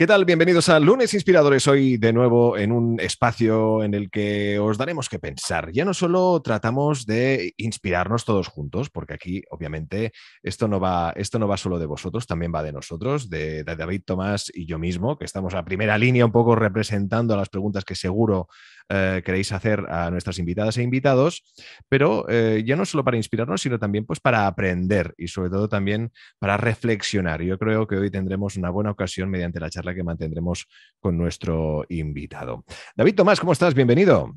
¿Qué tal? Bienvenidos a Lunes Inspiradores. Hoy de nuevo en un espacio en el que os daremos que pensar. Ya no solo tratamos de inspirarnos todos juntos, porque aquí obviamente esto no va, esto no va solo de vosotros, también va de nosotros, de, David Tomás y yo mismo, que estamos a primera línea un poco representando a las preguntas que seguro eh, queréis hacer a nuestras invitadas e invitados, pero eh, ya no solo para inspirarnos, sino también pues, para aprender y sobre todo también para reflexionar. Yo creo que hoy tendremos una buena ocasión mediante la charla que mantendremos con nuestro invitado. David Tomás, ¿cómo estás? Bienvenido.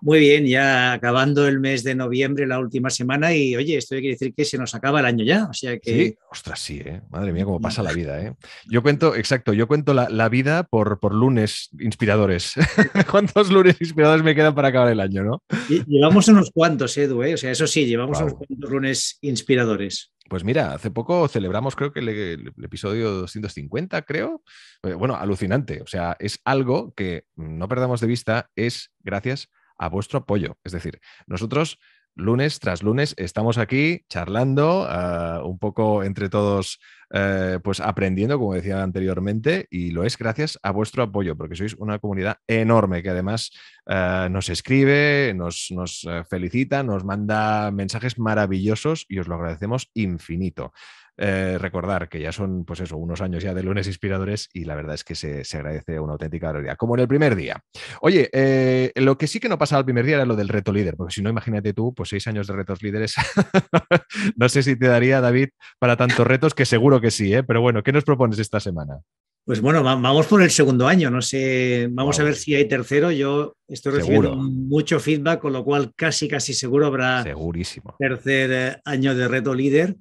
Muy bien, ya acabando el mes de noviembre, la última semana, y oye, esto quiere decir que se nos acaba el año ya. O sea que... Sí, ostras, sí, ¿eh? madre mía, cómo pasa la mm. vida. ¿eh? Yo cuento, exacto, yo cuento la, vida por, por lunes inspiradores. ¿Cuántos lunes inspiradores me quedan para acabar el año, no? Llevamos unos cuantos, Edu, ¿eh? o sea, eso sí, llevamos unos cuantos lunes inspiradores. Pues mira, hace poco celebramos, creo que el, el, episodio 250, creo. Eh, bueno, alucinante. O sea, es algo que no perdamos de vista, es gracias a vuestro apoyo. Es decir, nosotros lunes tras lunes estamos aquí charlando, ah, un poco entre todos, eh, pues aprendiendo, como decía anteriormente, y lo es gracias a vuestro apoyo, porque sois una comunidad enorme que además eh, nos escribe, nos, nos eh, felicita, nos manda mensajes maravillosos y os lo agradecemos infinito. Eh, recordar que ya son, pues eso, unos años ya de lunes inspiradores y la verdad es que se, agradece una auténtica alegría, como en el primer día. Oye, eh, lo que sí que no pasaba el primer día era lo del reto líder, porque si no, imagínate tú, pues seis años de retos líderes, no sé si te daría, David, para tantos retos, que seguro que sí, ¿eh? pero bueno, ¿qué nos propones esta semana? Pues bueno, vamos por el segundo año, no sé, vamos a ver si hay tercero. Yo estoy recibiendo mucho feedback, con lo cual casi, casi seguro habrá Segurísimo. tercer año de reto líder.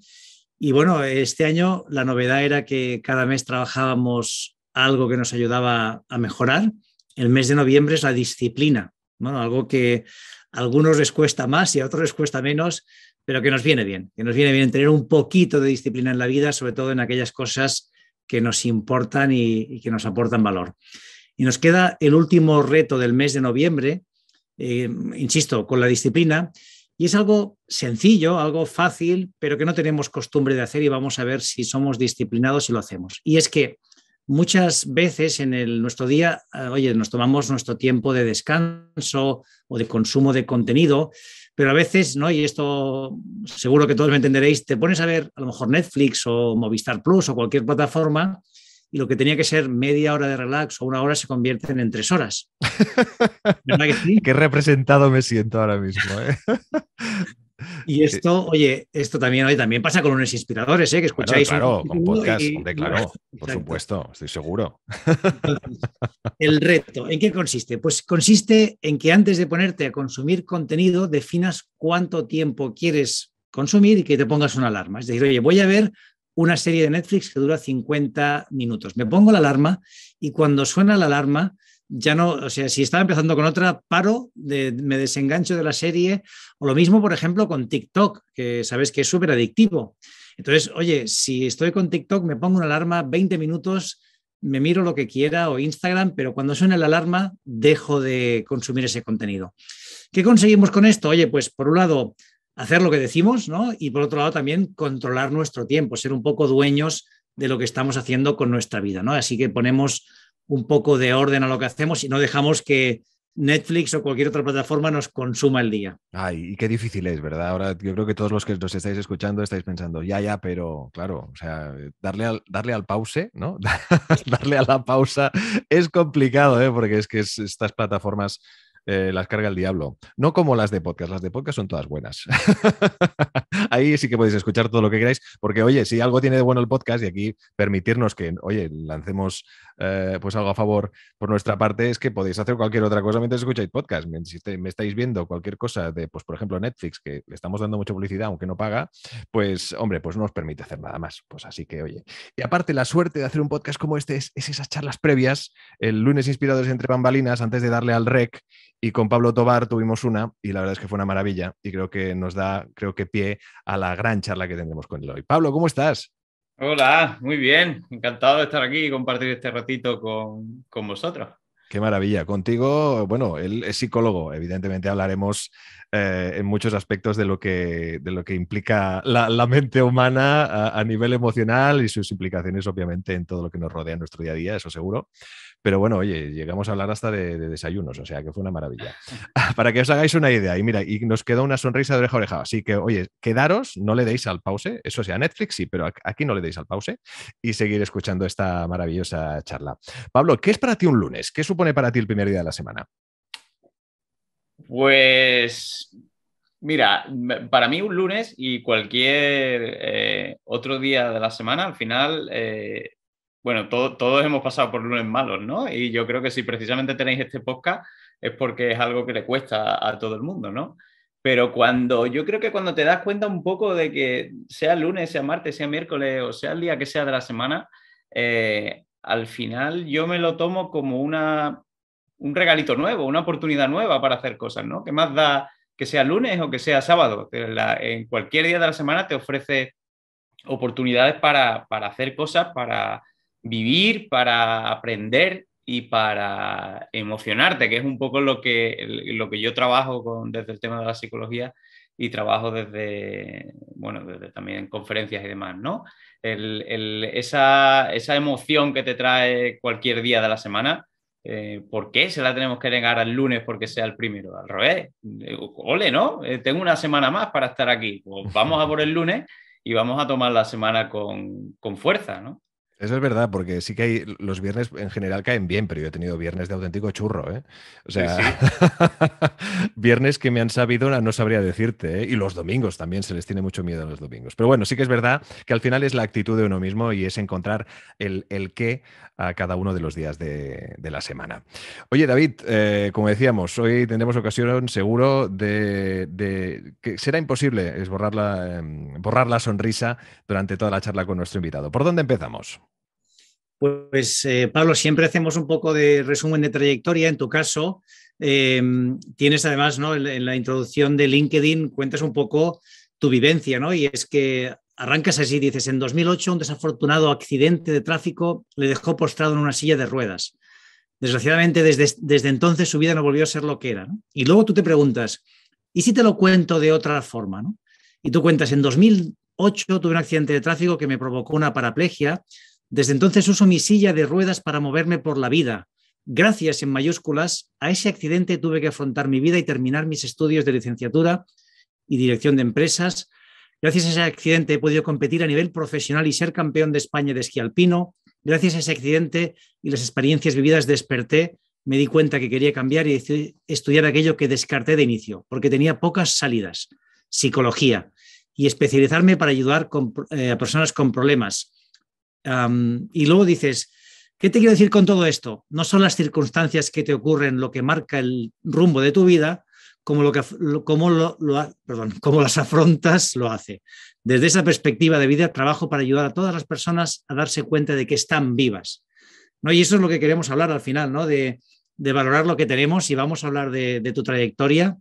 Y bueno, este año la novedad era que cada mes trabajábamos algo que nos ayudaba a mejorar. El mes de noviembre es la disciplina, algo que a algunos les cuesta más y a otros les cuesta menos, pero que nos viene bien, que nos viene bien tener un poquito de disciplina en la vida, sobre todo en aquellas cosas que nos importan y, que nos aportan valor. Y nos queda el último reto del mes de noviembre, eh, insisto, con la disciplina, y es algo sencillo, algo fácil, pero que no tenemos costumbre de hacer y vamos a ver si somos disciplinados y lo hacemos. Y es que muchas veces en el, nuestro día, eh, oye, nos tomamos nuestro tiempo de descanso o de consumo de contenido, pero a veces, ¿no? Y esto seguro que todos me entenderéis, te pones a ver a lo mejor Netflix o Movistar Plus o cualquier plataforma y lo que tenía que ser media hora de relax o una hora se convierte en tres horas. que sí? Qué representado me siento ahora mismo. ¿eh? Y esto, eh, oye, esto también, oye, también pasa con unos inspiradores, ¿eh? que escucháis. claro, con podcast, De claro, por supuesto, estoy seguro. el reto, ¿en qué consiste? Pues consiste en que antes de ponerte a consumir contenido, definas cuánto tiempo quieres consumir y que te pongas una alarma. Es decir, oye, voy a ver una serie de Netflix que dura 50 minutos. Me pongo la alarma y cuando suena la alarma, ya no, o sea, si estaba empezando con otra, paro, me desengancho de la serie, o lo mismo, por ejemplo, con TikTok, que sabes que es súper adictivo. Entonces, oye, si estoy con TikTok, me pongo una alarma 20 minutos, me miro lo que quiera o Instagram, pero cuando suena la alarma, dejo de consumir ese contenido. ¿Qué conseguimos con esto? Oye, pues por un lado, hacer lo que decimos, ¿no? Y por otro lado también controlar nuestro tiempo, ser un poco dueños de lo que estamos haciendo con nuestra vida, ¿no? Así que ponemos un poco de orden a lo que hacemos y no dejamos que Netflix o cualquier otra plataforma nos consuma el día. Ay, y qué difícil es, ¿verdad? Ahora yo creo que todos los que nos estáis escuchando estáis pensando, ya, ya, pero claro, o sea, darle al, darle al pause, ¿no? darle a la pausa es complicado, ¿eh? Porque es que estas plataformas eh, las carga el diablo. No como las de podcast, las de podcast son todas buenas. Ahí sí que podéis escuchar todo lo que queráis, porque oye, si algo tiene de bueno el podcast y aquí permitirnos que, oye, lancemos eh, pues algo a favor por nuestra parte, es que podéis hacer cualquier otra cosa mientras escucháis podcast. Si me estáis viendo cualquier cosa de, pues por ejemplo, Netflix, que le estamos dando mucha publicidad aunque no paga, pues hombre, pues no os permite hacer nada más. Pues así que, oye. Y aparte, la suerte de hacer un podcast como este es, es esas charlas previas, el lunes inspiradores entre bambalinas, antes de darle al rec y con Pablo Tobar tuvimos una y la verdad es que fue una maravilla y creo que nos da, creo que pie a la gran charla que tendremos con él hoy. Pablo, ¿cómo estás? Hola, muy bien. Encantado de estar aquí y compartir este ratito con, con vosotros. Qué maravilla. Contigo, bueno, él es psicólogo. Evidentemente hablaremos eh, en muchos aspectos de lo que, de lo que implica la, mente humana a, nivel emocional y sus implicaciones, obviamente, en todo lo que nos rodea en nuestro día a día, eso seguro. Pero bueno, oye, llegamos a hablar hasta de, desayunos, o sea que fue una maravilla. Ah, para que os hagáis una idea, y mira, y nos quedó una sonrisa de oreja a oreja. Así que, oye, quedaros, no le deis al pause, eso sea, Netflix sí, pero aquí no le deis al pause y seguir escuchando esta maravillosa charla. Pablo, ¿qué es para ti un lunes? ¿Qué supone para ti el primer día de la semana? Pues mira, para mí un lunes y cualquier eh, otro día de la semana, al final, eh, bueno, todos hemos pasado por lunes malos, ¿no? Y yo creo que si precisamente tenéis este podcast es porque es algo que le cuesta a todo el mundo, ¿no? Pero cuando yo creo que cuando te das cuenta un poco de que sea lunes, sea martes, sea miércoles o sea el día que sea de la semana, eh, al final yo me lo tomo como una un regalito nuevo, una oportunidad nueva para hacer cosas, ¿no? Que más da que sea lunes o que sea sábado? en cualquier día de la semana te ofrece oportunidades para, hacer cosas, para vivir, para aprender y para emocionarte, que es un poco lo que, lo que yo trabajo con, desde el tema de la psicología y trabajo desde, bueno, desde también conferencias y demás, ¿no? esa, emoción que te trae cualquier día de la semana eh, ¿por qué se la tenemos que negar al lunes porque sea el primero? Al revés, eh, ole, ¿no? Eh, tengo una semana más para estar aquí, pues vamos a por el lunes y vamos a tomar la semana con, con fuerza, ¿no? Eso es verdad, porque sí que hay, los viernes en general caen bien, pero yo he tenido viernes de auténtico churro, ¿eh? O sea, viernes que me han sabido, no sabría decirte, ¿eh? Y los domingos también, se les tiene mucho miedo a los domingos. Pero bueno, sí que es verdad que al final es la actitud de uno mismo y es encontrar el, qué a cada uno de los días de, la semana. Oye, David, eh, como decíamos, hoy tendremos ocasión seguro de, que será imposible em, borrar la sonrisa durante toda la charla con nuestro invitado. ¿Por dónde empezamos? Pues eh, Pablo, siempre hacemos un poco de resumen de trayectoria. En tu caso, em, tienes además, ¿no? en, la introducción de LinkedIn, cuentas un poco tu vivencia, ¿no? Y es que arrancas así, dices, en 2008 un desafortunado accidente de tráfico le dejó postrado en una silla de ruedas. Desgraciadamente, desde, entonces su vida no volvió a ser lo que era. Y luego tú te preguntas, ¿y si te lo cuento de otra forma? ¿no? Y tú cuentas, en 2008 tuve un accidente de tráfico que me provocó una paraplegia desde entonces uso mi silla de ruedas para moverme por la vida. Gracias, en mayúsculas, a ese accidente tuve que afrontar mi vida y terminar mis estudios de licenciatura y dirección de empresas. Gracias a ese accidente he podido competir a nivel profesional y ser campeón de España de esquí alpino. Gracias a ese accidente y las experiencias vividas desperté, me di cuenta que quería cambiar y estudiar aquello que descarté de inicio, porque tenía pocas salidas, psicología, y especializarme para ayudar eh, a personas con problemas, y luego dices, ¿qué te quiero decir con todo esto? No son las circunstancias que te ocurren lo que marca el rumbo de tu vida, como, lo que, las afrontas lo hace. Desde esa perspectiva de vida, trabajo para ayudar a todas las personas a darse cuenta de que están vivas. ¿no? Y eso es lo que queremos hablar al final, ¿no? de, valorar lo que tenemos y vamos a hablar de, tu trayectoria.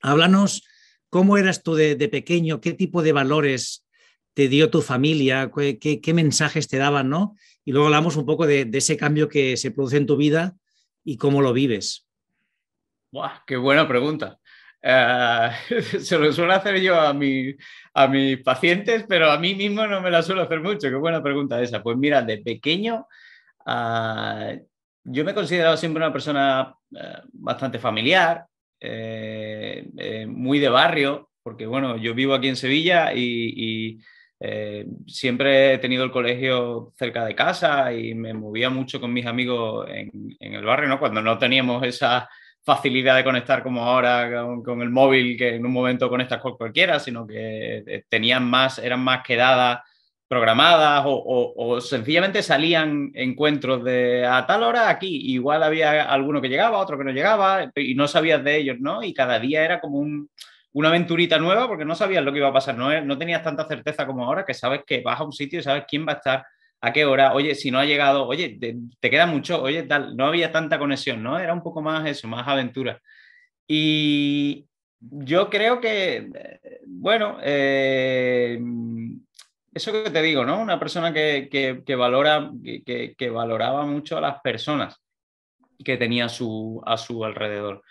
Háblanos cómo eras tú de, de, pequeño, qué tipo de valores te dio tu familia, qué, mensajes te daban, ¿no? Y luego hablamos un poco de, ese cambio que se produce en tu vida y cómo lo vives. Buah, ¡Qué buena pregunta! Eh, se lo suelo hacer yo a, mi, a mis pacientes, pero a mí mismo no me la suelo hacer mucho. Qué buena pregunta esa. Pues mira, de pequeño ah, yo me he considerado siempre una persona eh, bastante familiar, eh, muy de barrio, porque bueno, yo vivo aquí en Sevilla y eh, siempre he tenido el colegio cerca de casa y me movía mucho con mis amigos en, el barrio, ¿no? Cuando no teníamos esa facilidad de conectar como ahora con, el móvil, que en un momento conectas con cualquiera, sino que eh, tenían más, eran más quedadas programadas o, o sencillamente salían encuentros de a tal hora aquí. Igual había alguno que llegaba, otro que no llegaba y no sabías de ellos, ¿no? Y cada día era como un una aventurita nueva porque no sabías lo que iba a pasar, no, no tenías tanta certeza como ahora que sabes que vas a un sitio y sabes quién va a estar, a qué hora, oye, si no ha llegado, oye, te, queda mucho, oye, tal, no había tanta conexión, ¿no? Era un poco más eso, más aventura. Y yo creo que, eh, bueno, eh, eso que te digo, ¿no? Una persona que, que, valora, que, valoraba mucho a las personas que tenía su, a su alrededor.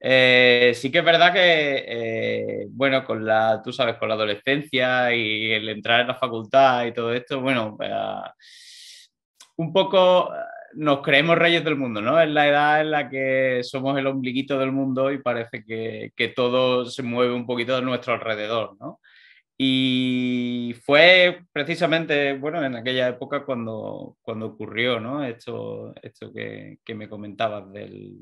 Eh, sí que es verdad que, eh, bueno, con la, tú sabes, con la adolescencia y el entrar en la facultad y todo esto, bueno, un poco eh, nos creemos reyes del mundo, ¿no? Es la edad en la que somos el ombliguito del mundo y parece que, todo se mueve un poquito de nuestro alrededor, ¿no? Y fue precisamente, bueno, en aquella época cuando, cuando ocurrió, Esto, esto que, me comentabas del,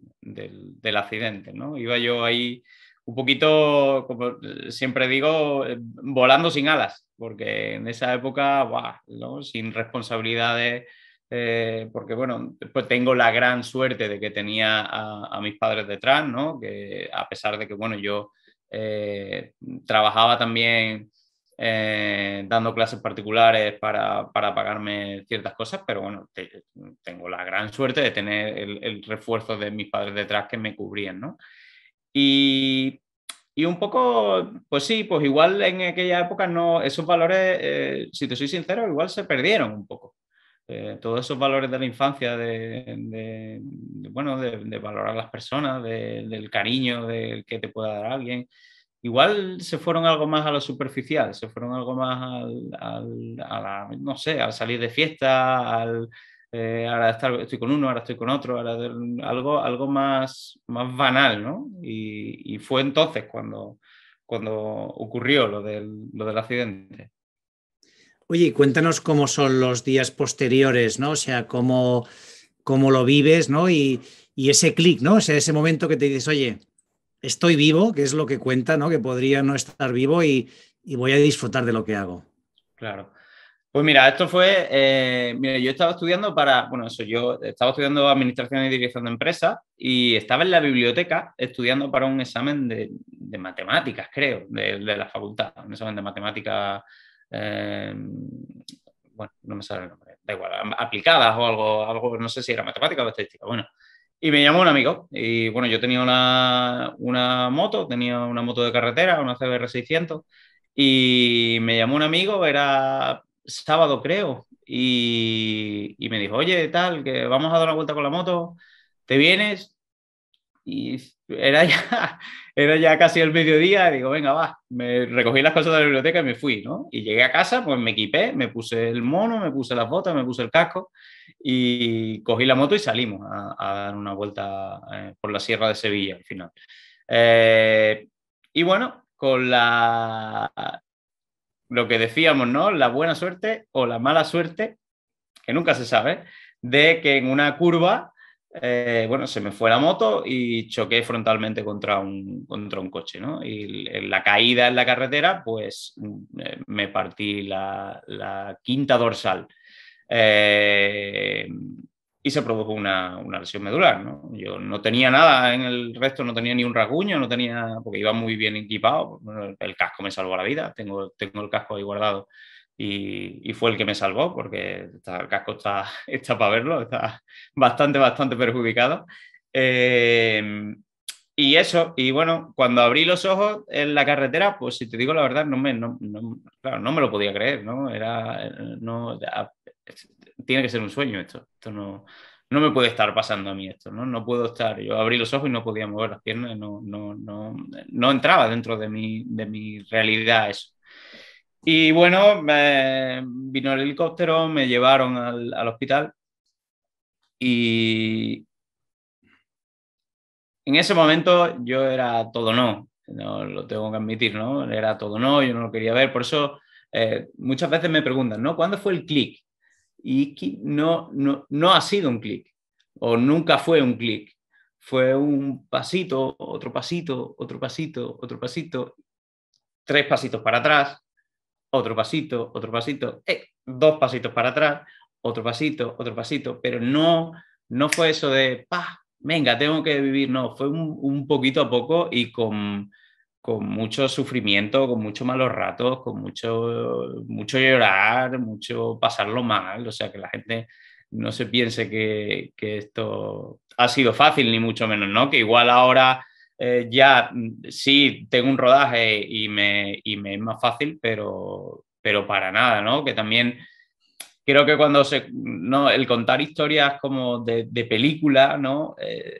accidente, ¿no? Iba yo ahí un poquito, como siempre digo, eh, volando sin alas, porque en esa época, ¿no? Sin responsabilidades, eh, porque bueno, pues tengo la gran suerte de que tenía a, mis padres detrás, ¿no? Que a pesar de que, bueno, yo... Eh, trabajaba también eh, dando clases particulares para, para, pagarme ciertas cosas, pero bueno, tengo la gran suerte de tener el, refuerzo de mis padres detrás que me cubrían, Y, y, un poco, pues sí, pues igual en aquella época no, esos valores, eh, si te soy sincero, igual se perdieron un poco. Eh, todos esos valores de la infancia, de, de, bueno, de, valorar las personas, del cariño que te pueda dar alguien, Igual se fueron algo más a lo superficial, se fueron algo más al, a no sé, al salir de fiesta, al, eh, ahora estar, estoy con uno, ahora estoy con otro, ahora algo, algo más, más banal, ¿no? Y, fue entonces cuando, cuando ocurrió lo del, lo del accidente. Oye, cuéntanos cómo son los días posteriores, ¿no? O sea, cómo, cómo lo vives, ¿no? Y, y ese clic, ¿no? O sea, ese momento que te dices, oye, estoy vivo, que es lo que cuenta, ¿no? Que podría no estar vivo y, voy a disfrutar de lo que hago. Claro. Pues mira, esto fue, eh, mira, yo estaba estudiando para, bueno, eso, yo estaba estudiando Administración y Dirección de Empresas y estaba en la biblioteca estudiando para un examen de, matemáticas, creo, de, la facultad, un examen de matemáticas, eh, bueno, no me sale el nombre, da igual, aplicadas o algo, algo, no sé si era matemática o estadística, bueno. Y me llamó un amigo. Y bueno, yo tenía una, moto, tenía una moto de carretera, una CBR 600. Y me llamó un amigo, era sábado creo, y, me dijo, oye, tal, que vamos a dar una vuelta con la moto, ¿te vienes? Y era ya, era ya casi el mediodía, digo, venga, va, me recogí las cosas de la biblioteca y me fui, ¿no? Y llegué a casa, pues me equipé, me puse el mono, me puse las botas, me puse el casco, y cogí la moto y salimos a, dar una vuelta eh, por la Sierra de Sevilla al final. Eh, y bueno, con la lo que decíamos, ¿no? La buena suerte o la mala suerte, que nunca se sabe, de que en una curva, eh, bueno, se me fue la moto y choqué frontalmente contra un, contra coche, ¿no? Y la caída en la carretera, pues mm, me partí la quinta dorsal eh, y se produjo una, lesión medular. ¿no? Yo no tenía nada en el resto, no tenía ni un rasguño, no tenía, porque iba muy bien equipado. el casco me salvó la vida, tengo, tengo el casco ahí guardado y, fue el que me salvó, porque el casco está, está para verlo, está bastante, bastante perjudicado. Eh, y eso, y bueno, cuando abrí los ojos en la carretera, pues si te digo la verdad, no me, me lo podía creer, ¿no? Era, eh, no, tiene que ser un sueño esto. Esto no, no me puede estar pasando a mí esto, ¿no? No puedo estar. Yo abrí los ojos y no podía mover las piernas, no, no, entraba dentro de mi, de mi realidad eso. Y bueno, vino el helicóptero, me llevaron al, hospital y en ese momento yo era todo no, no lo tengo que admitir, ¿no? Era todo no, yo no lo quería ver, por eso eh, muchas veces me preguntan, ¿no? ¿Cuándo fue el clic? y no, no, ha sido un clic, o nunca fue un clic, fue un pasito, otro pasito, otro pasito, otro pasito, tres pasitos para atrás, otro pasito, otro pasito, eh, dos pasitos para atrás, otro pasito, otro pasito, pero no, no fue eso de, pa, venga, tengo que vivir, no, fue un, un poquito a poco y con con mucho sufrimiento, con muchos malos ratos, con mucho, mucho llorar, mucho pasarlo mal. O sea, que la gente no se piense que, esto ha sido fácil, ni mucho menos, ¿no? Que igual ahora eh, ya mm, sí tengo un rodaje y me, me es más fácil, pero, pero para nada, ¿no? Que también creo que cuando se. No, el contar historias como de, película, ¿no? Eh,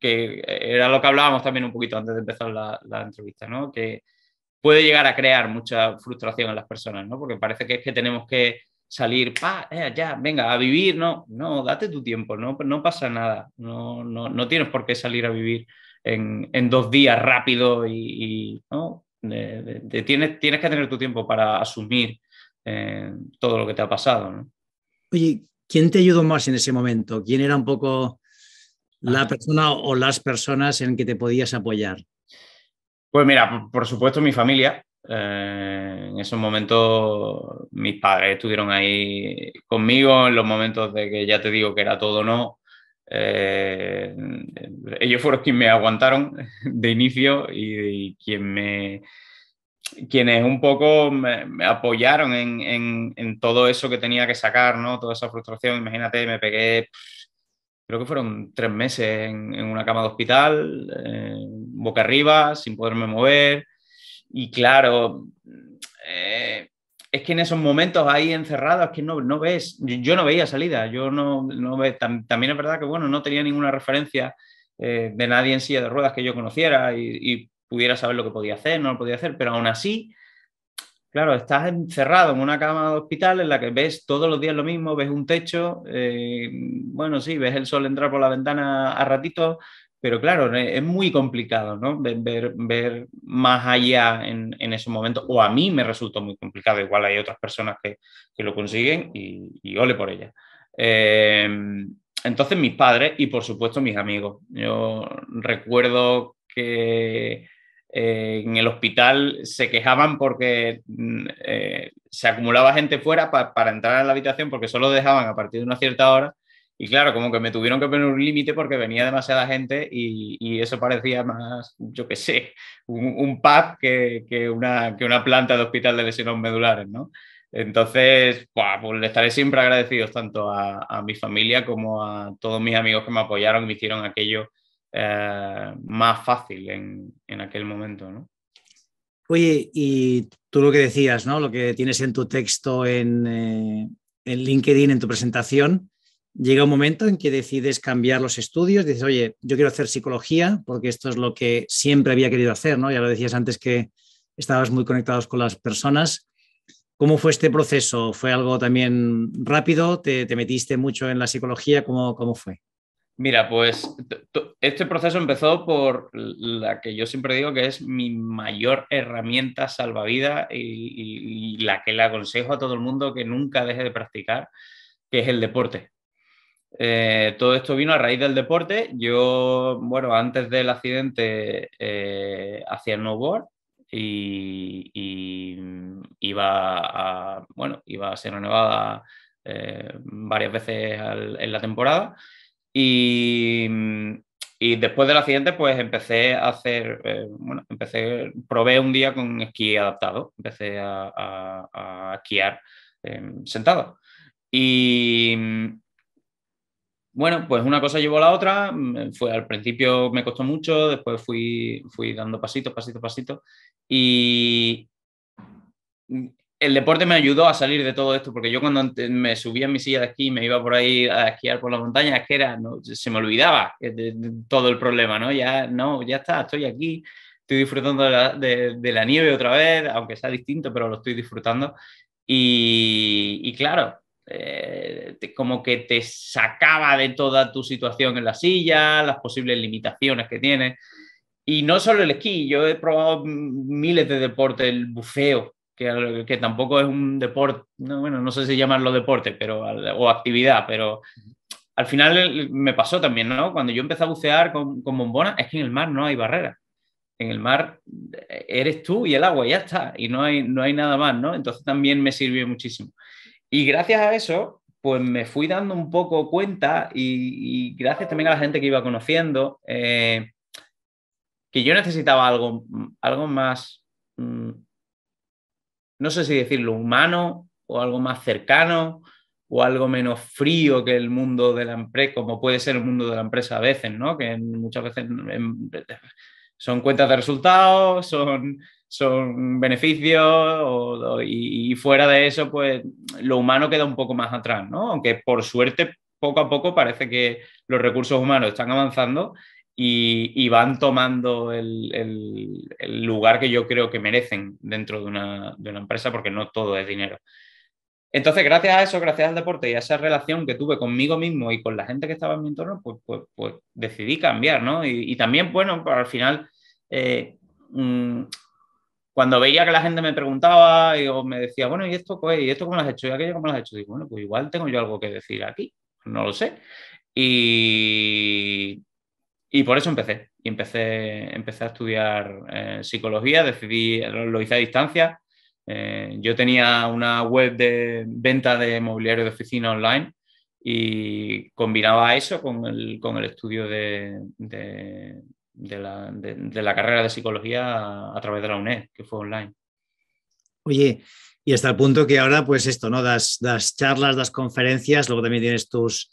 que era lo que hablábamos también un poquito antes de empezar la, entrevista, ¿no? Que puede llegar a crear mucha frustración en las personas, ¿no? Porque parece que es que tenemos que salir, pa, eh, ya, venga, a vivir, no, no, date tu tiempo, no, no pasa nada, no, tienes por qué salir a vivir en, dos días rápido y, tienes, tienes que tener tu tiempo para asumir eh, todo lo que te ha pasado, ¿no? Oye, ¿quién te ayudó más en ese momento? ¿Quién era un poco la persona o las personas en que te podías apoyar? Pues mira, por supuesto mi familia. Eh, en esos momentos mis padres estuvieron ahí conmigo en los momentos de que ya te digo que era todo no. Eh, ellos fueron quienes me aguantaron de inicio y, quien me, quienes un poco me, apoyaron en, en, en, todo eso que tenía que sacar, ¿no? Toda esa frustración, imagínate, me pegué creo que fueron tres meses en, una cama de hospital, eh, boca arriba, sin poderme mover. Y claro, eh, es que en esos momentos ahí encerrados, es que no, ves, yo, no veía salida, yo no, no ve, también es verdad que, bueno, no tenía ninguna referencia eh, de nadie en silla de ruedas que yo conociera y, pudiera saber lo que podía hacer, no lo podía hacer, pero aún así Claro, estás encerrado en una cama de hospital en la que ves todos los días lo mismo, ves un techo, eh, bueno, sí, ves el sol entrar por la ventana a ratitos, pero claro, es muy complicado, ¿no? Ver, ver, más allá en, ese momento o a mí me resultó muy complicado, igual hay otras personas que, lo consiguen y, y, ole por ellas. Em, entonces mis padres y por supuesto mis amigos. Yo recuerdo que eh, en el hospital se quejaban porque mm, eh, se acumulaba gente fuera para entrar a la habitación porque solo dejaban a partir de una cierta hora. Y claro, como que me tuvieron que poner un límite porque venía demasiada gente y, eso parecía más, yo qué sé, un, un pub que, una, planta de hospital de lesiones medulares, ¿no? Entonces, pues le estaré siempre agradecido tanto a, a, mi familia como a todos mis amigos que me apoyaron y me hicieron aquello eh, más fácil en, aquel momento, ¿no? Oye, y tú lo que decías, ¿no? Lo que tienes en tu texto eh, en, LinkedIn, en tu presentación, llega un momento en que decides cambiar los estudios, dices, oye, yo quiero hacer psicología porque esto es lo que siempre había querido hacer, ¿no? Ya lo decías antes que estabas muy conectados con las personas. ¿Cómo fue este proceso? ¿Fue algo también rápido? ¿Te, metiste mucho en la psicología? ¿Cómo, cómo fue? Mira, pues este proceso empezó por la que yo siempre digo que es mi mayor herramienta salvavidas y, la que le aconsejo a todo el mundo que nunca deje de practicar, que es el deporte. Eh, todo esto vino a raíz del deporte. Yo, bueno, antes del accidente eh, hacía snowboard y, y, iba a, bueno, iba a Sierra Nevada eh, varias veces en la temporada y, mm, y después del accidente, pues empecé a hacer, eh, bueno, empecé, probé un día con esquí adaptado, empecé a, a, esquiar em, sentado. Y mm, bueno, pues una cosa llevó a la otra, mm, fue, al principio me costó mucho, después fui, fui dando pasitos, pasitos, pasitos, y el deporte me ayudó a salir de todo esto, porque yo cuando me subía en mi silla de esquí y me iba por ahí a esquiar por la montaña, que era, no, se me olvidaba eh, todo el problema, ¿no? Ya, no, ya está, estoy aquí, estoy disfrutando de la, nieve otra vez, aunque sea distinto, pero lo estoy disfrutando. Y, claro, eh, como que te sacaba de toda tu situación en la silla, las posibles limitaciones que tienes. Y no solo el esquí, yo he probado miles de deportes, el bufeo, que, tampoco es un deporte, no, bueno, no sé si llamarlo deporte pero, o actividad, pero al final me pasó también, ¿no? Cuando yo empecé a bucear con, con bombona, es que en el mar no hay barreras. En el mar eh, eres tú y el agua, ya está, y no hay, no hay nada más, ¿no? Entonces también me sirvió muchísimo. Y gracias a eso, pues me fui dando un poco cuenta y, gracias también a la gente que iba conociendo, eh, que yo necesitaba algo, algo más, mm, no sé si decirlo humano o algo más cercano o algo menos frío que el mundo de la empresa, como puede ser el mundo de la empresa a veces, ¿no? Que muchas veces son cuentas de resultados, son, beneficios y, y, fuera de eso, pues lo humano queda un poco más atrás, ¿no? Aunque por suerte poco a poco parece que los recursos humanos están avanzando y, van tomando el, lugar que yo creo que merecen dentro de una, empresa, porque no todo es dinero. Entonces, gracias a eso, gracias al deporte y a esa relación que tuve conmigo mismo y con la gente que estaba en mi entorno, pues, pues, pues decidí cambiar, ¿no? Y, también, bueno, pues al final, eh, mm, cuando veía que la gente me preguntaba y, o me decía, bueno, ¿y esto, ¿y esto cómo lo has hecho? ¿Y aquello cómo lo has hecho? Digo, bueno, pues igual tengo yo algo que decir aquí, no lo sé. Y, y por eso empecé. Y empecé, empecé a estudiar eh, psicología, decidí, lo hice a distancia. Eh, yo tenía una web de venta de mobiliario de oficina online y combinaba eso con el, estudio de, la, carrera de psicología a, través de la UNED, que fue online. Oye, y hasta el punto que ahora, pues esto, ¿no? Das, das charlas, das conferencias, luego también tienes tus,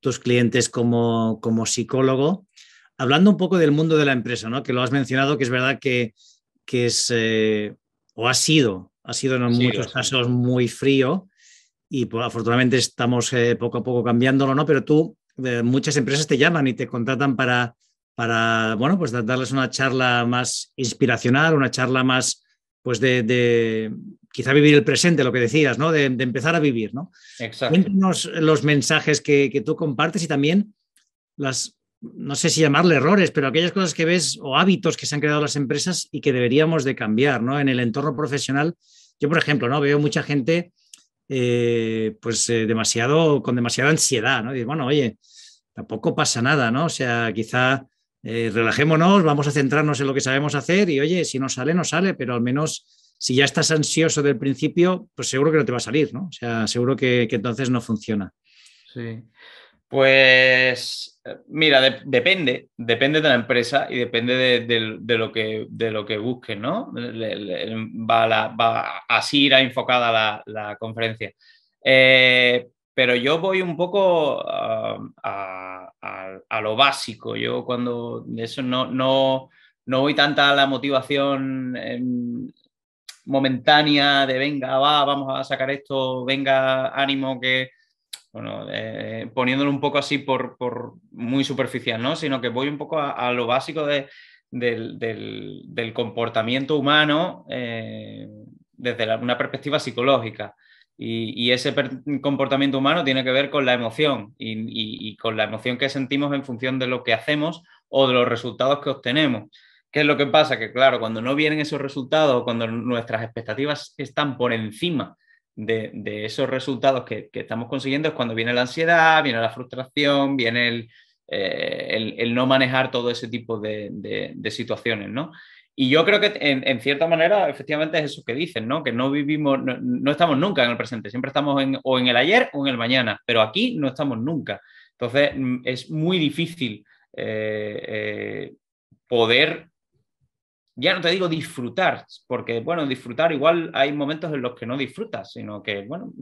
tus clientes como, como psicólogo hablando un poco del mundo de la empresa, ¿no? que lo has mencionado, que es verdad que, es, eh, o ha sido, ha sido en muchos casos muy frío y pues, afortunadamente estamos eh, poco a poco cambiándolo, ¿no? Pero tú, eh, muchas empresas te llaman y te contratan para, para, bueno, pues darles una charla más inspiracional, una charla más, pues de, quizá vivir el presente, lo que decías, ¿no? De, empezar a vivir, ¿no? Cuéntanos los mensajes que, que tú compartes y también las no sé si llamarle errores, pero aquellas cosas que ves o hábitos que se han creado las empresas y que deberíamos de cambiar, ¿no? En el entorno profesional, yo, por ejemplo, ¿no? Veo mucha gente, eh, pues, eh, demasiado, con demasiada ansiedad, ¿no? bueno, oye, tampoco pasa nada, ¿no? O sea, quizá eh, relajémonos, vamos a centrarnos en lo que sabemos hacer y, oye, si no sale, no sale, pero al menos si ya estás ansioso del principio, pues seguro que no te va a salir, ¿no? O sea, seguro que entonces no funciona. Sí. Pues Mira, depende, depende de la empresa y depende de, lo, que, busquen, ¿no? va, así irá enfocada la, conferencia. Eh, pero yo voy un poco um, a, lo básico. Yo cuando eso no, voy tanta a la motivación em, momentánea de venga, va, vamos a sacar esto, venga, ánimo que bueno, eh, poniéndolo un poco así por, muy superficial, ¿no? Sino que voy un poco a, lo básico del, comportamiento humano eh, desde una perspectiva psicológica. Y, ese comportamiento humano tiene que ver con la emoción y, con la emoción que sentimos en función de lo que hacemos o de los resultados que obtenemos. ¿Qué es lo que pasa? Que claro, cuando no vienen esos resultados, cuando nuestras expectativas están por encima de, esos resultados que, estamos consiguiendo es cuando viene la ansiedad, viene la frustración, viene el, eh, no manejar todo ese tipo de, situaciones, ¿no? Y yo creo que en, cierta manera, efectivamente, es eso que dicen, ¿no? Que no vivimos, no, estamos nunca en el presente, siempre estamos en, o en el ayer o en el mañana, pero aquí no estamos nunca. Entonces, mm, es muy difícil eh, eh, poder ya no te digo disfrutar, porque bueno, disfrutar igual hay momentos en los que no disfrutas, sino que bueno,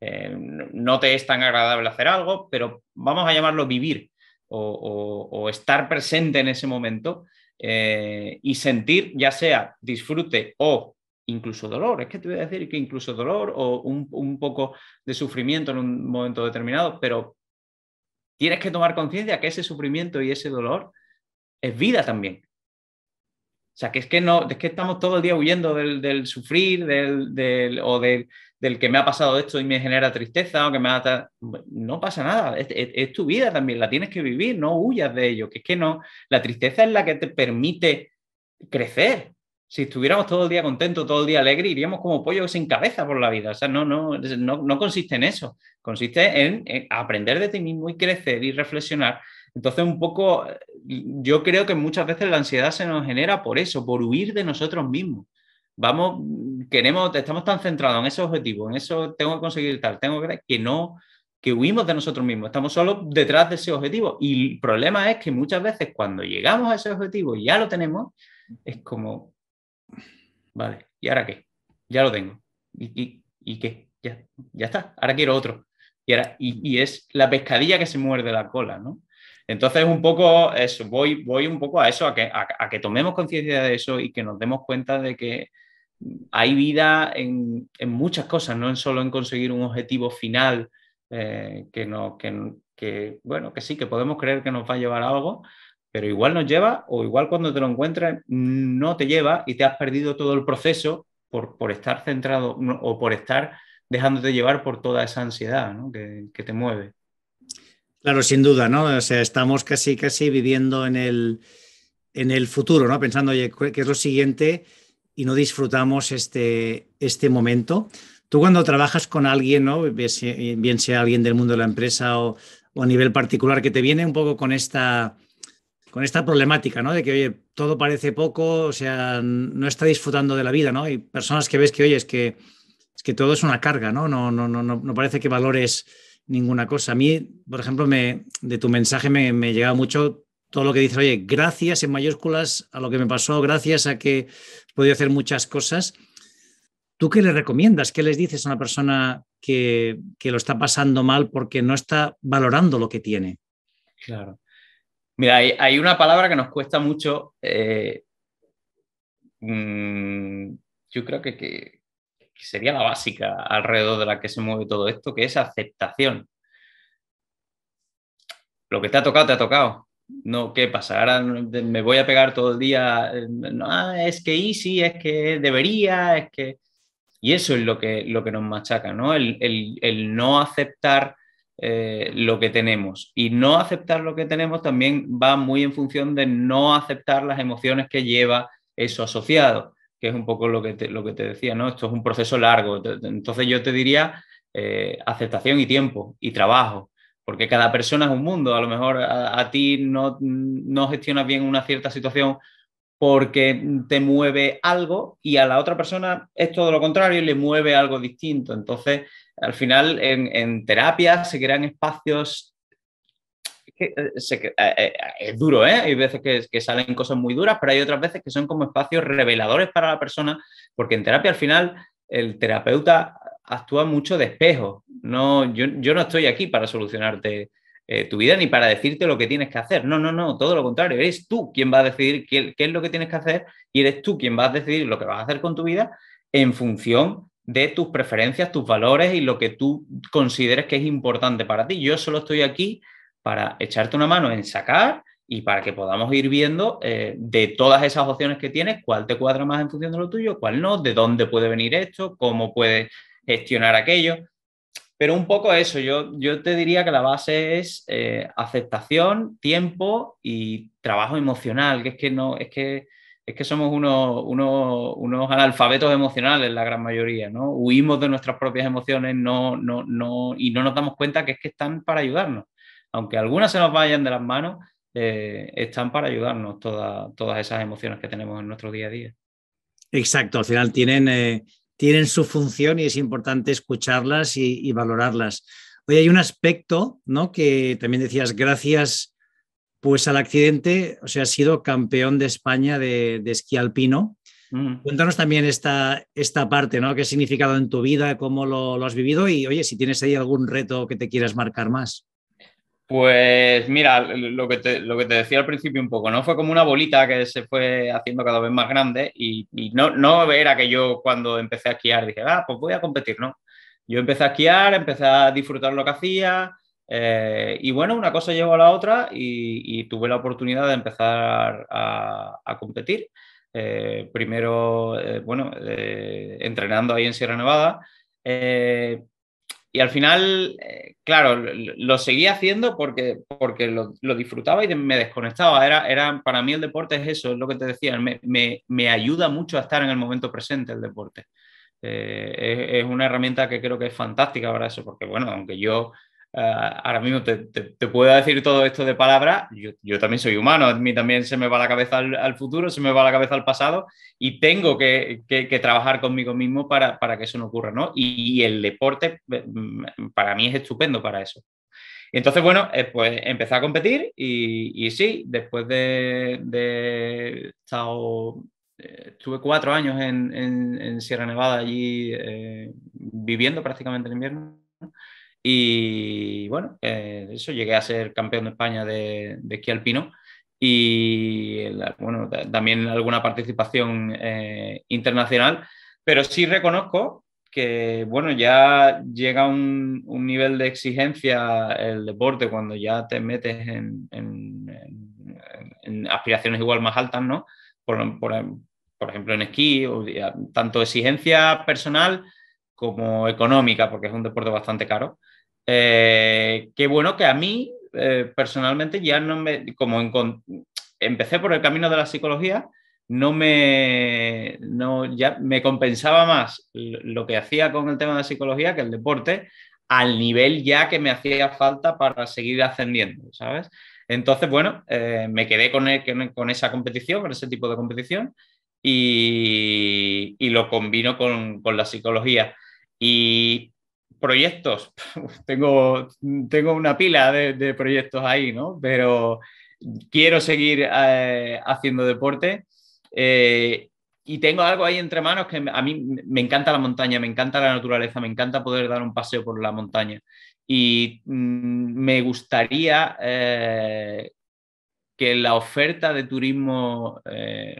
eh, no te es tan agradable hacer algo, pero vamos a llamarlo vivir o, estar presente en ese momento eh, y sentir ya sea disfrute o incluso dolor. Es que te voy a decir que incluso dolor o un, un poco de sufrimiento en un momento determinado, pero tienes que tomar conciencia que ese sufrimiento y ese dolor es vida también o sea, que es que, no, que estamos todo el día huyendo del, del sufrir del, del, o del, del, que me ha pasado esto y me genera tristeza o que me ha... No pasa nada, es, tu vida también, la tienes que vivir, no huyas de ello, que es que no, la tristeza es la que te permite crecer. Si estuviéramos todo el día contentos, todo el día alegres, iríamos como pollos sin cabeza por la vida. O sea, no, no, no, consiste en eso. Consiste en aprender de ti mismo y crecer y reflexionar entonces, un poco, eh, yo creo que muchas veces la ansiedad se nos genera por eso, por huir de nosotros mismos. Vamos, mm, queremos, estamos tan centrados en ese objetivo, en eso tengo que conseguir tal, tengo que, que no, que huimos de nosotros mismos, estamos solo detrás de ese objetivo. Y el problema es que muchas veces cuando llegamos a ese objetivo y ya lo tenemos, es como, vale, ¿y ahora qué? Ya lo tengo. ¿Y, y, qué? Ya, ya está, ahora quiero otro. Y, y, y, es la pescadilla que se muerde la cola, ¿no? Entonces, un poco eso, voy, voy un poco a eso, a que, tomemos conciencia de eso y que nos demos cuenta de que hay vida en, muchas cosas, no solo en conseguir un objetivo final eh, que, no, bueno, que sí, que podemos creer que nos va a llevar a algo, pero igual nos lleva o igual cuando te lo encuentras no te lleva y te has perdido todo el proceso por, estar centrado o por estar dejándote llevar por toda esa ansiedad que te mueve. Claro, sin duda, ¿no? O sea, estamos casi, casi viviendo en el, en el futuro, ¿no? Pensando, oye, ¿qué es lo siguiente? Y no disfrutamos este, este momento. Tú cuando trabajas con alguien, ¿no? Bien sea alguien del mundo de la empresa o, a nivel particular, que te viene un poco con esta, con esta problemática, ¿no? De que, oye, todo parece poco, o sea, no está disfrutando de la vida, ¿no? Y personas que ves que, oye, es que, es que todo es una carga, ¿no? No, no, no, no parece que valores ninguna cosa. A mí, por ejemplo, me, de tu mensaje me, me llegaba mucho todo lo que dices, oye, gracias en mayúsculas a lo que me pasó, gracias a que he podido hacer muchas cosas. ¿Tú qué le recomiendas? ¿Qué les dices a una persona que, que, lo está pasando mal porque no está valorando lo que tiene? Claro. Mira, hay, una palabra que nos cuesta mucho. Eh, mm, yo creo que, sería la básica alrededor de la que se mueve todo esto, que es aceptación. Lo que te ha tocado, te ha tocado. No, ¿qué pasa? Ahora me voy a pegar todo el día. Eh, no, ah, es que sí, es que debería, es que. Y eso es lo que, lo que nos machaca, ¿no? El, no aceptar eh, lo que tenemos. Y no aceptar lo que tenemos también va muy en función de no aceptar las emociones que lleva eso asociado que es un poco lo que te, lo que te decía, ¿no? Esto es un proceso largo. Entonces yo te diría eh, aceptación y tiempo y trabajo, porque cada persona es un mundo. A lo mejor a, ti no, no gestionas bien una cierta situación porque te mueve algo y a la otra persona es todo lo contrario y le mueve algo distinto. Entonces, al final, en, en terapia se crean espacios que, eh, eh, eh, es duro, ¿eh? Hay veces que, salen cosas muy duras, pero hay otras veces que son como espacios reveladores para la persona, porque en terapia al final el terapeuta actúa mucho de espejo. No, yo, no estoy aquí para solucionarte tu vida ni para decirte lo que tienes que hacer. No, no, no, todo lo contrario. Eres tú quien va a decidir qué, qué es lo que tienes que hacer y eres tú quien va a decidir lo que vas a hacer con tu vida en función de tus preferencias, tus valores y lo que tú consideres que es importante para ti. Yo solo estoy aquí para echarte una mano en sacar y para que podamos ir viendo eh, de todas esas opciones que tienes, cuál te cuadra más en función de lo tuyo, cuál no, de dónde puede venir esto, cómo puedes gestionar aquello. Pero un poco eso, yo, yo te diría que la base es eh, aceptación, tiempo y trabajo emocional, que es que no, es que, es que somos unos, analfabetos emocionales la gran mayoría, ¿no? Huimos de nuestras propias emociones no, no, no, y no nos damos cuenta que es que están para ayudarnos aunque algunas se nos vayan de las manos, eh, están para ayudarnos todas esas emociones que tenemos en nuestro día a día. Exacto, al final tienen, eh, tienen su función y es importante escucharlas y, valorarlas. Hoy hay un aspecto, ¿no? Que también decías, gracias pues al accidente, o sea, has sido campeón de España de, de esquí alpino. Mm. Cuéntanos también esta, esta parte, ¿no? ¿Qué ha significado en tu vida? ¿Cómo lo, lo has vivido? Y oye, si tienes ahí algún reto que te quieras marcar más. Pues mira, lo que, te, lo que te decía al principio un poco, ¿no? Fue como una bolita que se fue haciendo cada vez más grande y, no, no era que yo cuando empecé a esquiar dije, ah, pues voy a competir, ¿no? Yo empecé a esquiar, empecé a disfrutar lo que hacía eh, y bueno, una cosa llevó a la otra y, tuve la oportunidad de empezar a, competir. Eh, primero, eh, bueno, entrenando ahí en Sierra Nevada. Y al final, eh, claro, lo, seguía haciendo porque, porque lo, disfrutaba y me desconectaba. Era, era, para mí el deporte es eso, es lo que te decía, me, ayuda mucho a estar en el momento presente el deporte. Eh, es, es, una herramienta que creo que es fantástica para eso, porque bueno, aunque yo eh, ahora mismo te, te, puedo decir todo esto de palabra yo, yo, también soy humano, a mí también se me va la cabeza al, futuro, se me va la cabeza al pasado y tengo que, que, trabajar conmigo mismo para, para, que eso no ocurra, ¿no? Y, el deporte eh, mm, para mí es estupendo para eso. Entonces, bueno, eh, pues empecé a competir y, y sí, después de, de estado estuve cuatro años en, en, Sierra Nevada allí viviendo prácticamente el invierno. Y bueno, eh, eso llegué a ser campeón de España de, de esquí alpino y eh, bueno, también alguna participación eh, internacional, pero sí reconozco que bueno, ya llega un, un, nivel de exigencia el deporte cuando ya te metes en, aspiraciones igual más altas, ¿no? Por, por ejemplo, en esquí, tanto exigencia personal como económica, porque es un deporte bastante caro. Eh, qué bueno que a mí eh, personalmente ya no me, como empecé por el camino de la psicología, no me, no, ya me compensaba más lo que hacía con el tema de la psicología que el deporte al nivel ya que me hacía falta para seguir ascendiendo, ¿sabes? Entonces, bueno, eh, me quedé e, con, esa competición, con ese tipo de competición, y, lo combino con, con la psicología. Y proyectos, tengo, tengo una pila de, proyectos ahí, Pero quiero seguir eh, haciendo deporte. Eh, y tengo algo ahí entre manos que a mí me encanta la montaña, me encanta la naturaleza, me encanta poder dar un paseo por la montaña. Y mm, me gustaría eh, que la oferta de turismo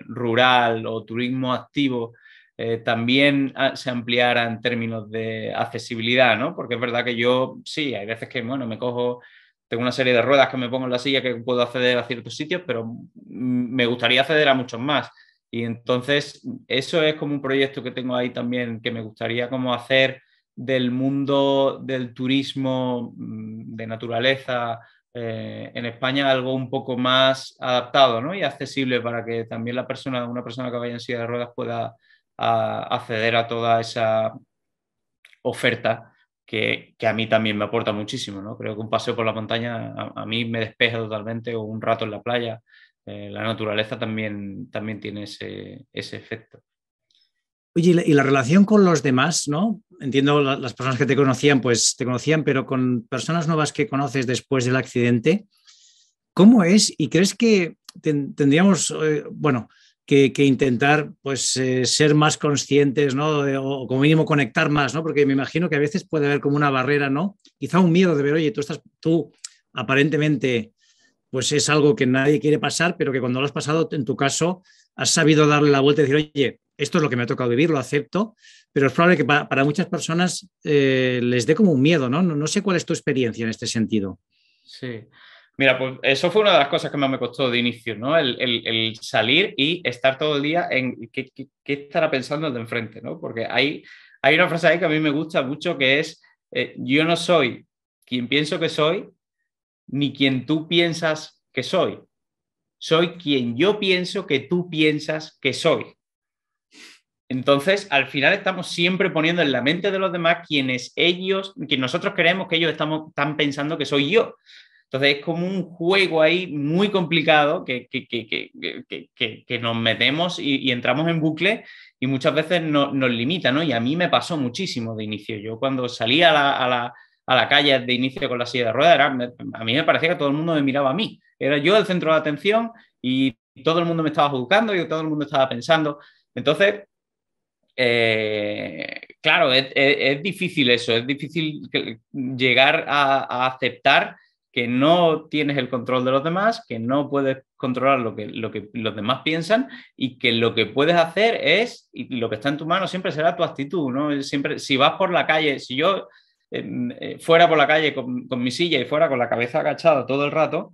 rural o turismo activo eh, también ah, se ampliara en términos de accesibilidad, ¿no? Porque es verdad que yo, sí, hay veces que, bueno, me cojo, tengo una serie de ruedas que me pongo en la silla que puedo acceder a ciertos sitios, pero me gustaría acceder a muchos más. Y entonces, eso es como un proyecto que tengo ahí también, que me gustaría como hacer del mundo del turismo mm, de naturaleza eh, en España algo un poco más adaptado ¿no? y accesible para que también la persona, una persona que vaya en silla de ruedas pueda a acceder a toda esa oferta que, a mí también me aporta muchísimo. ¿no? Creo que un paseo por la montaña a, mí me despeja totalmente o un rato en la playa. Eh, la naturaleza también, también tiene ese, efecto. Oye, y la, relación con los demás, ¿no? Entiendo las personas que te conocían, pues te conocían, pero con personas nuevas que conoces después del accidente, ¿cómo es? ¿Y crees que tendríamos, eh, bueno, que, intentar pues, eh, ser más conscientes, ¿no? o, como mínimo conectar más, ¿no? Porque me imagino que a veces puede haber como una barrera, ¿no? Quizá un miedo de ver, oye, tú estás, tú aparentemente, pues es algo que nadie quiere pasar, pero que cuando lo has pasado, en tu caso, has sabido darle la vuelta y decir, oye, esto es lo que me ha tocado vivir, lo acepto, pero es probable que para, muchas personas eh, les dé como un miedo, ¿no? ¿no? ¿no? sé cuál es tu experiencia en este sentido. Sí. Mira, pues eso fue una de las cosas que más me costó de inicio, ¿no? El, salir y estar todo el día en qué, estará pensando el de enfrente, ¿no? Porque hay, una frase ahí que a mí me gusta mucho que es, eh, yo no soy quien pienso que soy, ni quien tú piensas que soy. Soy quien yo pienso que tú piensas que soy. Entonces, al final estamos siempre poniendo en la mente de los demás quienes ellos, que nosotros creemos que ellos estamos, están pensando que soy yo. Entonces es como un juego ahí muy complicado que, que, que, que nos metemos y, entramos en bucle y muchas veces nos limita, ¿no? Y a mí me pasó muchísimo de inicio. Yo cuando salía a la, a la, a la calle de inicio con la silla de ruedas, a mí me parecía que todo el mundo me miraba a mí. Era yo el centro de atención y todo el mundo me estaba juzgando y todo el mundo estaba pensando. Entonces, eh, claro, es, es, difícil eso, es difícil llegar a, a aceptar que no tienes el control de los demás, que no puedes controlar lo que, lo que los demás piensan y que lo que puedes hacer es, y lo que está en tu mano siempre será tu actitud, ¿no? Siempre, si vas por la calle, si yo em, eh, fuera por la calle con, mi silla y fuera con la cabeza agachada todo el rato,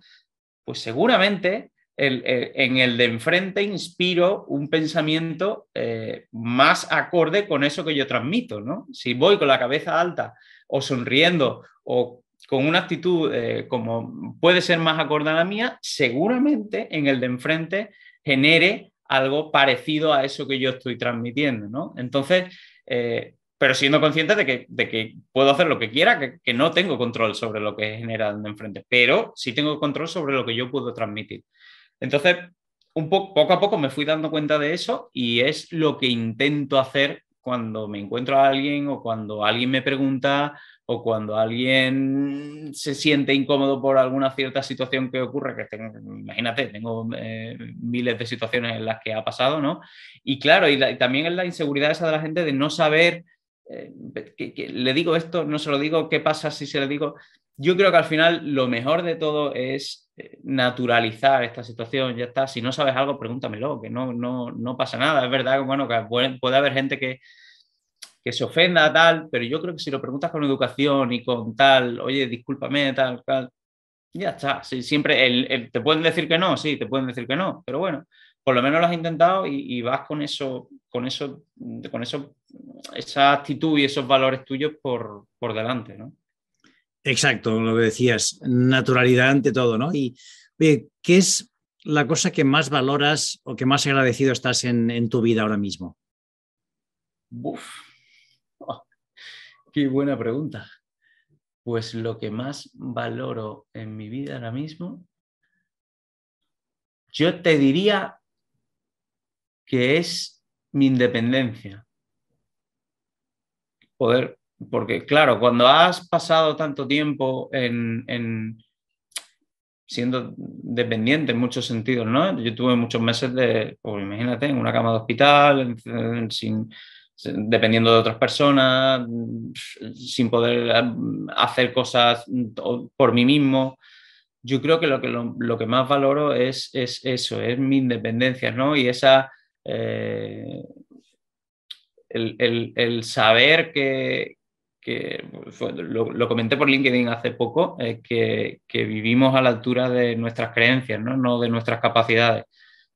pues seguramente en el de enfrente inspiro un pensamiento eh, más acorde con eso que yo transmito, ¿no? Si voy con la cabeza alta o sonriendo o con una actitud eh, como puede ser más acorde a la mía, seguramente en el de enfrente genere algo parecido a eso que yo estoy transmitiendo, ¿no? Entonces, eh, pero siendo consciente de que, puedo hacer lo que quiera, que, no tengo control sobre lo que genera el enfrente, pero sí tengo control sobre lo que yo puedo transmitir. Entonces, un poco a poco me fui dando cuenta de eso y es lo que intento hacer cuando me encuentro a alguien o cuando alguien me pregunta o cuando alguien se siente incómodo por alguna cierta situación que ocurre, que tengo, imagínate, tengo eh, miles de situaciones en las que ha pasado, ¿no? Y claro, y, también es la inseguridad esa de la gente de no saber, eh, que, le digo esto, no se lo digo, qué pasa si se lo digo. Yo creo que al final lo mejor de todo es eh, naturalizar esta situación, ya está, si no sabes algo, pregúntamelo, que no, no, pasa nada, es verdad, bueno, que puede haber gente que que se ofenda, tal, pero yo creo que si lo preguntas con educación y con tal, oye, discúlpame, tal, tal, ya está. siempre te pueden decir que no, sí, te pueden decir que no, pero bueno, por lo menos lo has intentado y, vas con eso, con eso, con eso, esa actitud y esos valores tuyos por, delante, ¿no? Exacto, lo que decías, naturalidad ante todo, ¿no? Y oye, ¿qué es la cosa que más valoras o que más agradecido estás en, en tu vida ahora mismo? Uf, Qué buena pregunta. Pues lo que más valoro en mi vida ahora mismo, yo te diría que es mi independencia. Poder, porque claro, cuando has pasado tanto tiempo en, siendo dependiente en muchos sentidos, ¿no? Yo tuve muchos meses de, pues imagínate, en una cama de hospital, sin, dependiendo de otras personas, sin poder hacer cosas por mí mismo. Yo creo que lo que, lo, que más valoro es, eso, es mi independencia, ¿no? Y esa... Eh, el, saber que, lo, comenté por LinkedIn hace poco, que, vivimos a la altura de nuestras creencias, no, no de nuestras capacidades.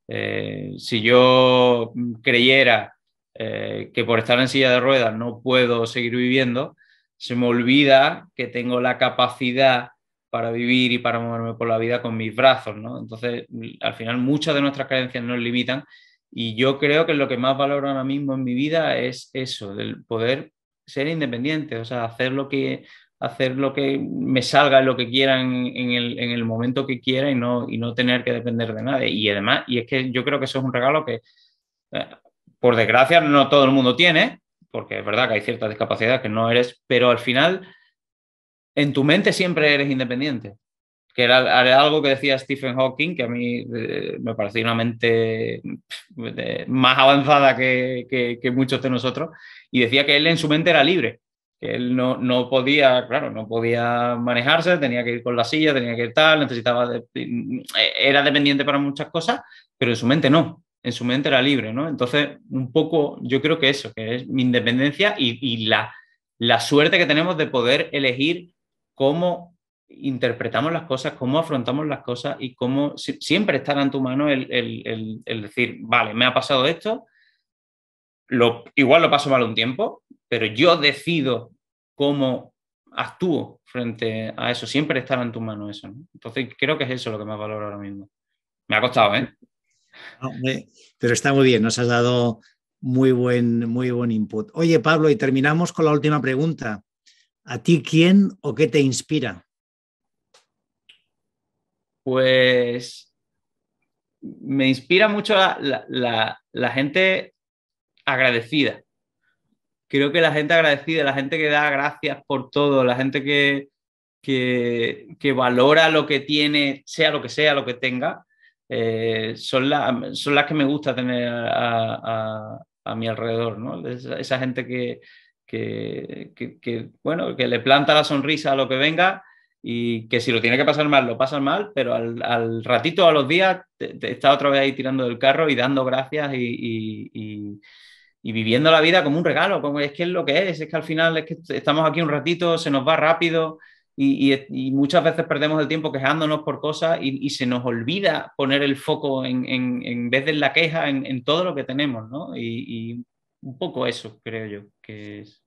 Eh, si yo creyera eh, que por estar en silla de ruedas no puedo seguir viviendo, se me olvida que tengo la capacidad para vivir y para moverme por la vida con mis brazos, ¿no? Entonces, al final muchas de nuestras carencias nos limitan y yo creo que lo que más valoro ahora mismo en mi vida es eso, del poder ser independiente, o sea, hacer lo que hacer lo que me salga, lo que quiera en, el, momento que quiera y no, y no tener que depender de nadie. Y además, y es que yo creo que eso es un regalo que eh, por desgracia no todo el mundo tiene, porque es verdad que hay ciertas discapacidades que no eres, pero al final en tu mente siempre eres independiente, que era, algo que decía Stephen Hawking, que a mí eh, me parecía una mente más avanzada que, muchos de nosotros, y decía que él en su mente era libre, que él no, no podía, claro, no podía manejarse, tenía que ir con la silla, tenía que ir tal, necesitaba, eh, era dependiente para muchas cosas, pero en su mente no, en su mente era libre, ¿no? Entonces, un poco, yo creo que eso, que es mi independencia y, la, suerte que tenemos de poder elegir cómo interpretamos las cosas, cómo afrontamos las cosas y cómo siempre estará en tu mano el, decir, vale, me ha pasado esto, lo, igual lo paso mal un tiempo, pero yo decido cómo actúo frente a eso, siempre estará en tu mano eso. ¿no? Entonces, creo que es eso lo que más valoro ahora mismo. Me ha costado, ¿eh? pero está muy bien, nos has dado muy buen, muy buen input. Oye, Pablo, y terminamos con la última pregunta. ¿A ti quién o qué te inspira? Pues me inspira mucho la, gente agradecida. Creo que la gente agradecida, la gente que da gracias por todo, la gente que, que valora lo que tiene, sea lo que sea, lo que tenga, eh, son, son las que me gusta tener a, mi alrededor, ¿no? Esa, gente que, bueno, que le planta la sonrisa a lo que venga y que si lo tiene que pasar mal, lo pasa mal, pero al, ratito, a los días, está otra vez ahí tirando del carro y dando gracias y, viviendo la vida como un regalo, como es que es lo que es, es que al final es que estamos aquí un ratito, se nos va rápido y, muchas veces perdemos el tiempo quejándonos por cosas y, se nos olvida poner el foco en, vez de la queja, en, todo lo que tenemos, ¿no? Y, un poco eso, creo yo, que es.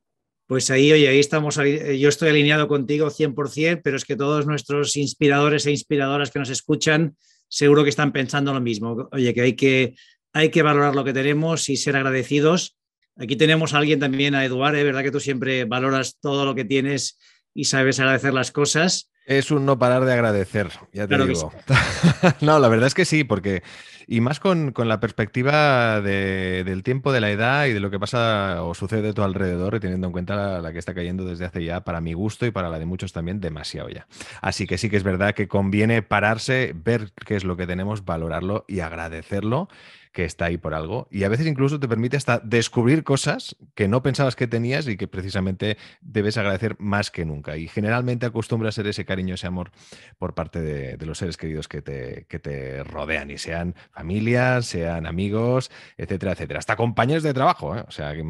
Pues ahí, oye, ahí estamos, eh, yo estoy alineado contigo 100%, pero es que todos nuestros inspiradores e inspiradoras que nos escuchan seguro que están pensando lo mismo. Oye, que hay que, hay que valorar lo que tenemos y ser agradecidos. Aquí tenemos a alguien también, a Eduard, es ¿eh? verdad que tú siempre valoras todo lo que tienes y sabes agradecer las cosas. Es un no parar de agradecer, ya te digo. no, la verdad es que sí, porque y más con, la perspectiva del tiempo, de la edad y de lo que pasa o sucede a tu alrededor, y teniendo en cuenta la, que está cayendo desde hace ya, para mi gusto y para la de muchos también, demasiado ya. Así que sí que es verdad que conviene pararse, ver qué es lo que tenemos, valorarlo y agradecerlo que está ahí por algo. Y a veces incluso te permite hasta descubrir cosas que no pensabas que tenías y que precisamente debes agradecer más que nunca. Y generalmente acostumbra a ser ese cariño, ese amor por parte de, los seres queridos que te, que te rodean y sean familias, sean amigos, etcétera, etcétera. Hasta compañeros de trabajo, ¿eh? o sea, que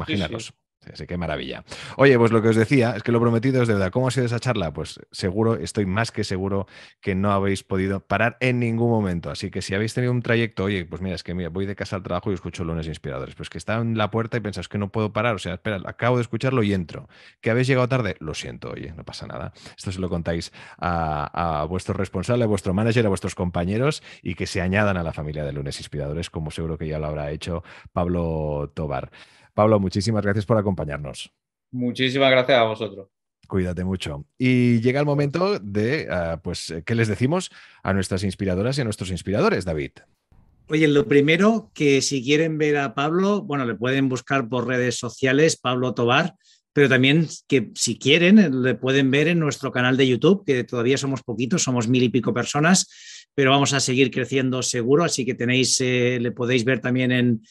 Sí, qué maravilla. Oye, pues lo que os decía es que lo prometido es de verdad. ¿Cómo ha sido esa charla? Pues seguro, estoy más que seguro que no habéis podido parar en ningún momento. Así que si habéis tenido un trayecto, oye, pues mira, es que voy de casa al trabajo y escucho lunes inspiradores. Pues que está en la puerta y pensáis que no puedo parar. O sea, espera, acabo de escucharlo y entro. Que habéis llegado tarde, lo siento, oye, no pasa nada. Esto se lo contáis a, a vuestro responsable, a vuestro manager, a vuestros compañeros y que se añadan a la familia de lunes inspiradores, como seguro que ya lo habrá hecho Pablo Tobar. Pablo, muchísimas gracias por acompañarnos. Muchísimas gracias a vosotros. Cuídate mucho. Y llega el momento de, ah, pues, eh, ¿qué les decimos a nuestras inspiradoras y a nuestros inspiradores, David? Oye, lo primero que si quieren ver a Pablo, bueno, le pueden buscar por redes sociales, Pablo Tobar, pero también que si quieren, eh, le pueden ver en nuestro canal de YouTube, que todavía somos poquitos, somos mil y pico personas, pero vamos a seguir creciendo seguro, así que tenéis, eh, le podéis ver también en,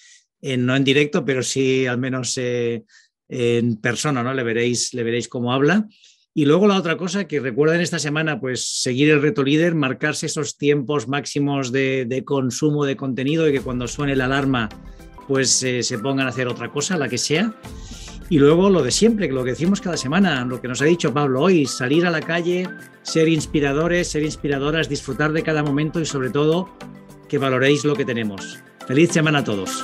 no en directo, pero sí al menos eh, en persona, ¿no? Le veréis, le veréis cómo habla. Y luego la otra cosa que recuerden esta semana, pues seguir el reto líder, marcarse esos tiempos máximos de, consumo de contenido y que cuando suene la alarma, pues eh, se pongan a hacer otra cosa, la que sea. Y luego lo de siempre, lo que decimos cada semana, lo que nos ha dicho Pablo hoy, salir a la calle, ser inspiradores, ser inspiradoras, disfrutar de cada momento y sobre todo que valoréis lo que tenemos. Feliz semana a todos.